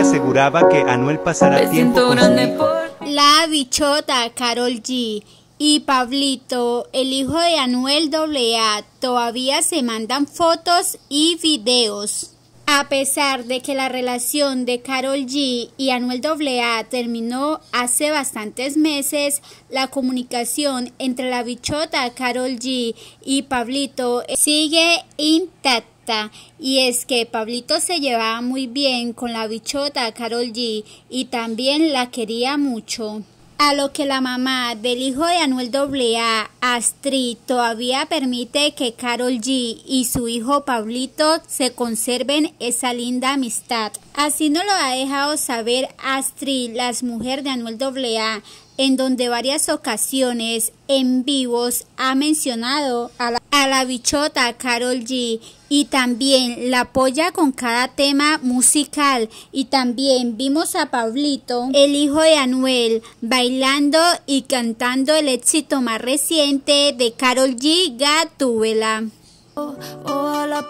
aseguraba que Anuel pasara tiempo La bichota Carol G y Pablito, el hijo de Anuel AA, todavía se mandan fotos y videos. A pesar de que la relación de Carol G y Anuel AA terminó hace bastantes meses, la comunicación entre la bichota Carol G y Pablito sigue intacta y es que Pablito se llevaba muy bien con la bichota Carol G y también la quería mucho. A lo que la mamá del hijo de Anuel AA, Astrid, todavía permite que Carol G y su hijo Pablito se conserven esa linda amistad. Así no lo ha dejado saber Astrid, las mujeres de Anuel AA, en donde varias ocasiones en vivos ha mencionado a la, bichota Carol G y también la apoya con cada tema musical y también vimos a Pablito, el hijo de Anuel, bailando y cantando el éxito más reciente de Carol G Gatúbela.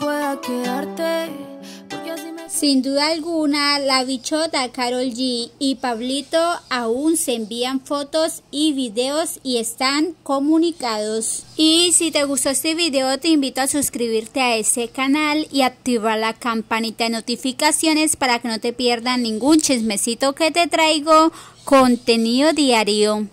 pueda quedarte sin duda alguna, la bichota Carol G y Pablito aún se envían fotos y videos y están comunicados. Y si te gustó este video, te invito a suscribirte a este canal y activar la campanita de notificaciones para que no te pierdas ningún chismecito que te traigo contenido diario.